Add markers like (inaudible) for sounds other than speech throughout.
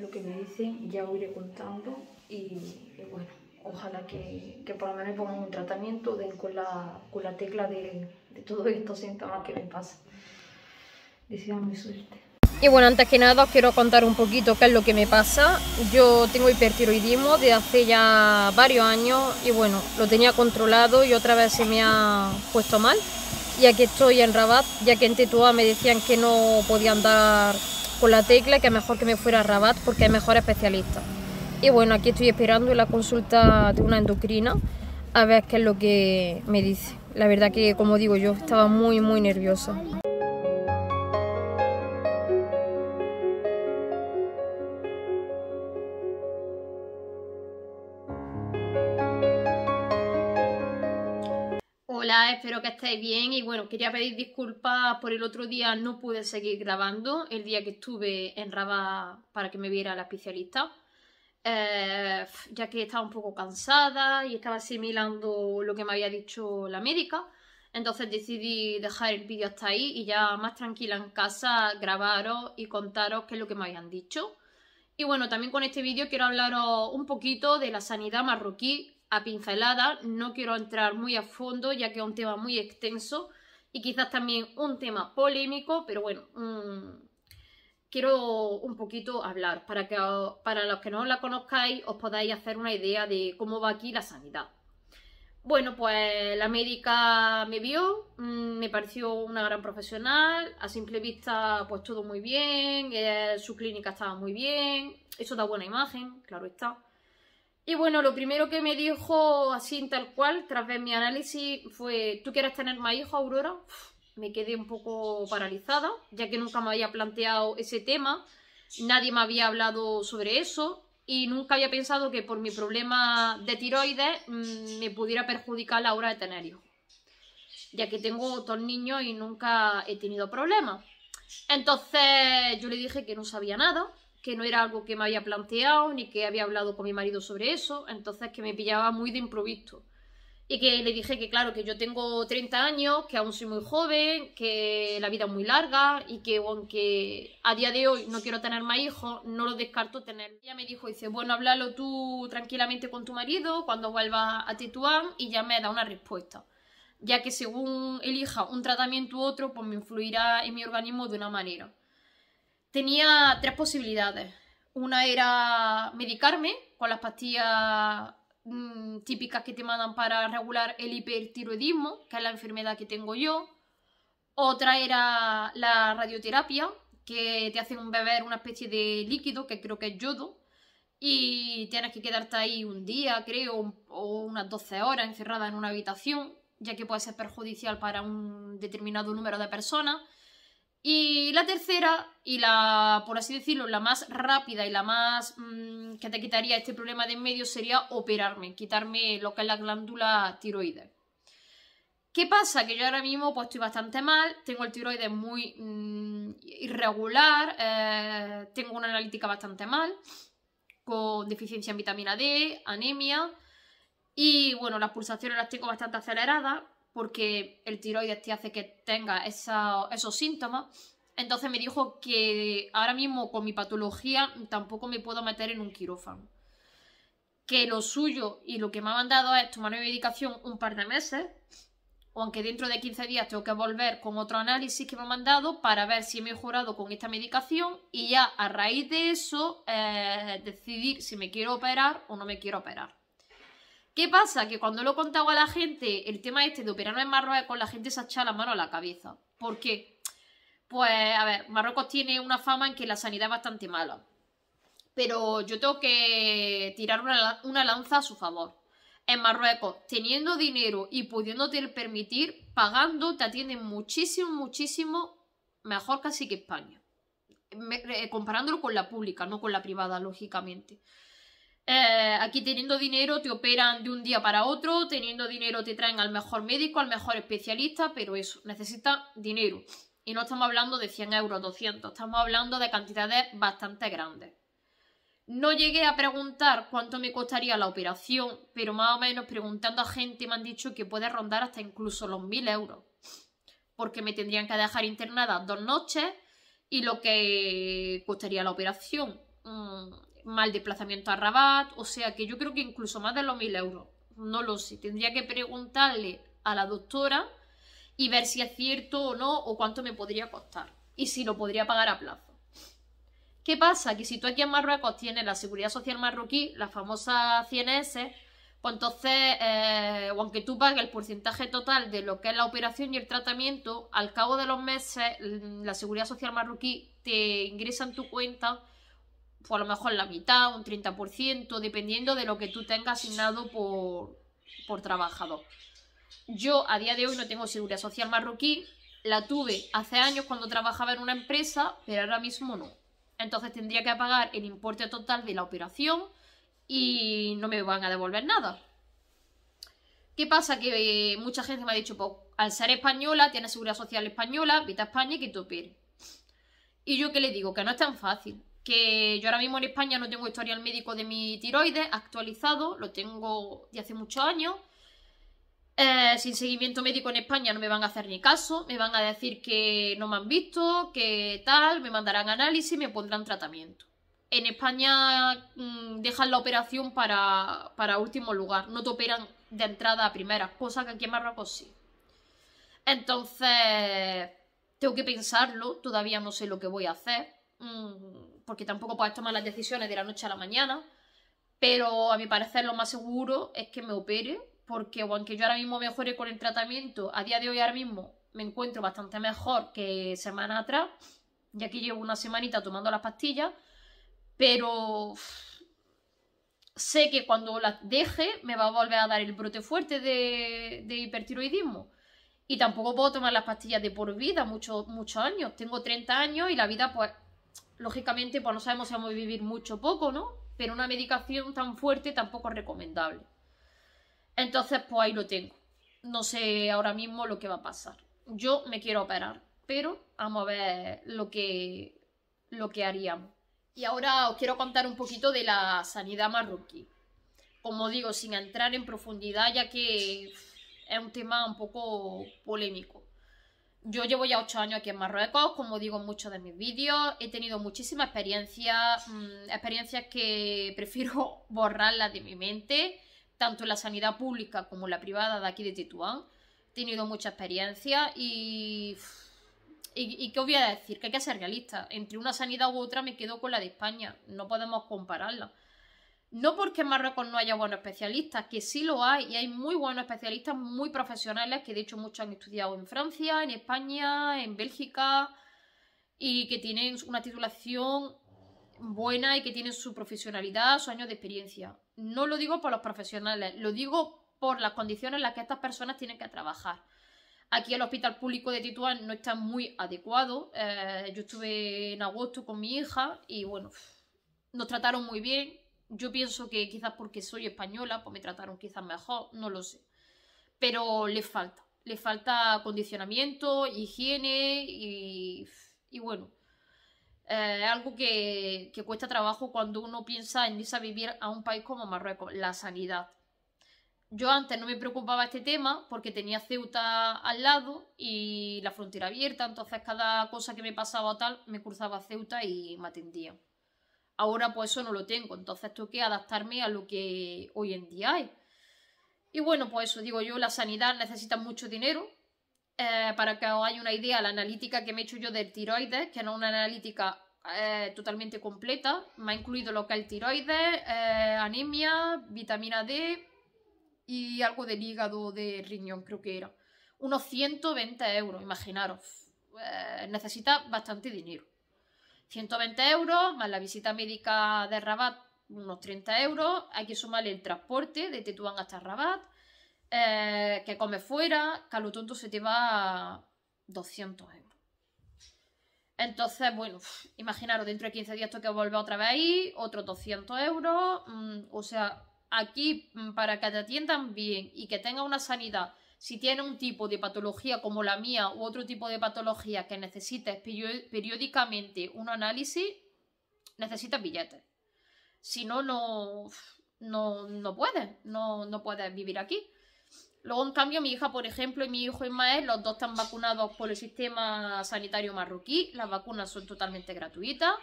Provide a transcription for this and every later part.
lo que me dicen, ya voy iré contando y, bueno, ojalá que, que, por lo menos pongan un tratamiento, den con la, con la tecla de, de todos estos síntomas que me pasan. decían mi suerte. Y bueno, antes que nada os quiero contar un poquito qué es lo que me pasa. Yo tengo hipertiroidismo de hace ya varios años y bueno, lo tenía controlado y otra vez se me ha puesto mal. Y aquí estoy en Rabat, ya que en Tetuán me decían que no podían dar con la tecla que mejor que me fuera a Rabat porque es mejor especialista. Y bueno, aquí estoy esperando la consulta de una endocrina a ver qué es lo que me dice. La verdad que, como digo yo, estaba muy, muy nerviosa. Espero que estéis bien y bueno, quería pedir disculpas por el otro día, no pude seguir grabando el día que estuve en Rabat para que me viera la especialista, eh, ya que estaba un poco cansada y estaba asimilando lo que me había dicho la médica, entonces decidí dejar el vídeo hasta ahí y ya más tranquila en casa grabaros y contaros qué es lo que me habían dicho. Y bueno, también con este vídeo quiero hablaros un poquito de la sanidad marroquí a pincelada No quiero entrar muy a fondo ya que es un tema muy extenso y quizás también un tema polémico, pero bueno, mm, quiero un poquito hablar para que para los que no la conozcáis os podáis hacer una idea de cómo va aquí la sanidad. Bueno, pues la médica me vio, mm, me pareció una gran profesional, a simple vista pues todo muy bien, eh, su clínica estaba muy bien, eso da buena imagen, claro está. Y bueno, lo primero que me dijo así tal cual, tras ver mi análisis, fue, ¿tú quieres tener más hijos, Aurora? me quedé un poco paralizada, ya que nunca me había planteado ese tema, nadie me había hablado sobre eso y nunca había pensado que por mi problema de tiroides mm, me pudiera perjudicar la hora de tener hijos, ya que tengo dos niños y nunca he tenido problemas. Entonces yo le dije que no sabía nada, que no era algo que me había planteado ni que había hablado con mi marido sobre eso, entonces que me pillaba muy de improviso. Y que le dije que claro, que yo tengo 30 años, que aún soy muy joven, que la vida es muy larga y que aunque a día de hoy no quiero tener más hijos, no lo descarto tener. Ella me dijo, dice, bueno, hablalo tú tranquilamente con tu marido cuando vuelvas a Tetuán y ya me da una respuesta. Ya que según elija un tratamiento u otro, pues me influirá en mi organismo de una manera tenía tres posibilidades. Una era medicarme con las pastillas mm, típicas que te mandan para regular el hipertiroidismo, que es la enfermedad que tengo yo. Otra era la radioterapia, que te hacen beber una especie de líquido, que creo que es yodo, y tienes que quedarte ahí un día, creo, o unas 12 horas encerrada en una habitación, ya que puede ser perjudicial para un determinado número de personas y la tercera, y la, por así decirlo, la más rápida y la más mm, que te quitaría este problema de en medio sería operarme, quitarme lo que es la glándula tiroides. ¿Qué pasa? Que yo ahora mismo pues, estoy bastante mal, tengo el tiroides muy mm, irregular, eh, tengo una analítica bastante mal, con deficiencia en vitamina D, anemia, y bueno, las pulsaciones las tengo bastante aceleradas, porque el tiroides te hace que tenga esos síntomas. Entonces me dijo que ahora mismo con mi patología tampoco me puedo meter en un quirófano. Que lo suyo y lo que me ha mandado es tomar mi medicación un par de meses, o aunque dentro de 15 días tengo que volver con otro análisis que me ha mandado para ver si he mejorado con esta medicación y ya a raíz de eso eh, decidir si me quiero operar o no me quiero operar. ¿Qué pasa? Que cuando lo he contaba a la gente, el tema este de operar en Marruecos, la gente se ha echado la mano a la cabeza. ¿Por qué? Pues, a ver, Marruecos tiene una fama en que la sanidad es bastante mala. Pero yo tengo que tirar una, lanza a su favor. En Marruecos, teniendo dinero y pudiéndote permitir, pagando, te atienden muchísimo, muchísimo mejor casi que España. Eh, comparándolo con la pública, no con la privada, lógicamente. Eh, aquí teniendo dinero te operan de un día para otro, teniendo dinero te traen al mejor médico, al mejor especialista, pero eso, necesita dinero. Y no estamos hablando de 100 euros, 200, estamos hablando de cantidades bastante grandes. No llegué a preguntar cuánto me costaría la operación, pero más o menos preguntando a gente me han dicho que puede rondar hasta incluso los 1000 euros, porque me tendrían que dejar internada dos noches y lo que costaría la operación. Mm, mal desplazamiento a Rabat, o sea que yo creo que incluso más de los mil euros, no lo sé, tendría que preguntarle a la doctora y ver si es cierto o no, o cuánto me podría costar, y si lo podría pagar a plazo. ¿Qué pasa? Que si tú aquí en Marruecos tienes la seguridad social marroquí, la famosa CNS, pues entonces, eh, aunque tú pagues el porcentaje total de lo que es la operación y el tratamiento, al cabo de los meses mm, la seguridad social marroquí te ingresa en tu cuenta pues a lo mejor la mitad, un 30%, dependiendo de lo que tú tengas asignado por, trabajador. Yo a día de hoy no tengo seguridad social marroquí, la tuve hace años cuando trabajaba en una empresa, pero ahora mismo no. Entonces tendría que pagar el importe total de la operación y no me van a devolver nada. ¿Qué pasa? Que eh, mucha gente me ha dicho, pues al ser española, tienes seguridad social española, vete a España y que tú operes. Y yo qué le digo, que no es tan fácil que yo ahora mismo en España no tengo historial médico de mi tiroides actualizado, lo tengo de hace muchos años. Eh, sin seguimiento médico en España no me van a hacer ni caso, me van a decir que no me han visto, que tal, me mandarán análisis, me pondrán tratamiento. En España mm, dejan la operación para, último lugar, no te operan de entrada a primera, cosa que aquí en Marruecos sí. Entonces, tengo que pensarlo, todavía no sé lo que voy a hacer. Mm, porque tampoco puedes tomar las decisiones de la noche a la mañana, pero a mi parecer lo más seguro es que me opere, porque aunque yo ahora mismo mejore con el tratamiento, a día de hoy ahora mismo me encuentro bastante mejor que semana atrás, ya que llevo una semanita tomando las pastillas, pero sé que cuando las deje me va a volver a dar el brote fuerte de, de hipertiroidismo. Y tampoco puedo tomar las pastillas de por vida muchos muchos años. Tengo 30 años y la vida pues lógicamente, pues no sabemos si vamos a vivir mucho o poco, ¿no? Pero una medicación tan fuerte tampoco es recomendable. Entonces, pues ahí lo tengo. No sé ahora mismo lo que va a pasar. Yo me quiero operar, pero vamos a ver lo que, lo que haríamos. Y ahora os quiero contar un poquito de la sanidad marroquí. Como digo, sin entrar en profundidad, ya que es un tema un poco polémico. Yo llevo ya ocho años aquí en Marruecos, como digo en muchos de mis vídeos, he tenido muchísimas experiencias, mm, experiencias que (laughs) prefiero borrarlas de mi mente, tanto en la sanidad pública como en la privada de aquí de Tituán, He tenido mucha experiencia y... ¿Y, qué voy a decir? Que hay que ser realista. Entre una sanidad u otra me quedo con la de España. No podemos compararla. No porque en Marruecos no haya buenos especialistas, que sí lo hay, y hay muy buenos especialistas, muy profesionales, que de hecho muchos han estudiado en Francia, en España, en Bélgica, y que tienen una titulación buena y que tienen su profesionalidad, su años de experiencia. No lo digo por los profesionales, lo digo por las condiciones en las que estas personas tienen que trabajar. Aquí el hospital público de Tituán no está muy adecuado. Eh, yo estuve en agosto con mi hija y bueno, nos trataron muy bien, yo pienso que quizás porque soy española, pues me trataron quizás mejor, no lo sé. Pero le falta, le falta acondicionamiento, higiene y, bueno. Eh, algo que, que cuesta trabajo cuando uno piensa en irse a vivir a un país como Marruecos, la sanidad. Yo antes no me preocupaba este tema porque tenía Ceuta al lado y la frontera abierta, entonces cada cosa que me pasaba tal me cruzaba Ceuta y me atendía. Ahora pues eso no lo tengo, entonces tengo que adaptarme a lo que hoy en día hay. Y bueno, pues eso digo yo, la sanidad necesita mucho dinero. Eh, para que os haya una idea, la analítica que me he hecho yo del tiroides, que no es una analítica eh, totalmente completa, me ha incluido lo que es el tiroides, eh, anemia, vitamina D y algo del hígado de riñón, creo que era. Unos 120 euros, imaginaros. necesita bastante dinero. 120 euros, más la visita médica de Rabat, unos 30 euros. Hay que sumar el transporte de Tetuán hasta Rabat, eh, que come fuera, que se te va 200 euros. Entonces, bueno, imaginaros, dentro de 15 días tengo que volver otra vez ahí, otros 200 euros. Mm, o sea, aquí mm, para que te atiendan bien y que tenga una sanidad si tiene un tipo de patología como la mía u otro tipo de patología que necesita periódicamente un análisis, necesitas billetes. Si no, no, no, puedes, no, puedes vivir aquí. Luego, en cambio, mi hija, por ejemplo, y mi hijo Ismael, los dos están vacunados por el sistema sanitario marroquí. Las vacunas son totalmente gratuitas.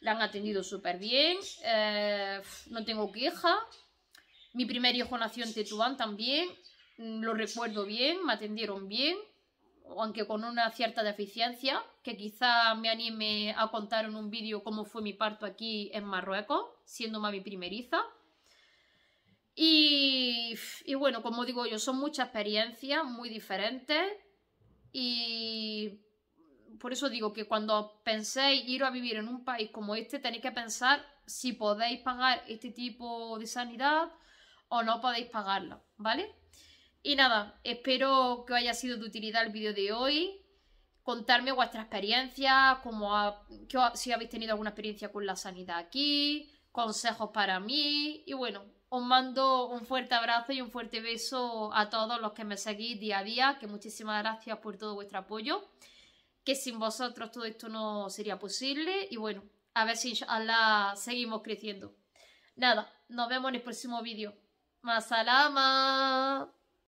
La han atendido súper bien. Eh, no tengo queja. Mi primer hijo nació en Tetuán también. Mm, lo recuerdo bien, me atendieron bien, aunque con una cierta deficiencia, que quizá me anime a contar en un vídeo cómo fue mi parto aquí en Marruecos, siendo mami primeriza. Y, bueno, como digo yo, son muchas experiencias muy diferentes y por eso digo que cuando penséis ir a vivir en un país como este, tenéis que pensar si podéis pagar este tipo de sanidad o no podéis pagarla, ¿vale? Y nada, espero que os haya sido de utilidad el vídeo de hoy. Contarme vuestra experiencia, como si habéis tenido alguna experiencia con la sanidad aquí, consejos para mí. Y bueno, os mando un fuerte abrazo y un fuerte beso a todos los que me seguís día a día, que muchísimas gracias por todo vuestro apoyo, que sin vosotros todo esto no sería posible y bueno, a ver si inshallah seguimos creciendo. Nada, nos vemos en el próximo vídeo. ¡Masalama!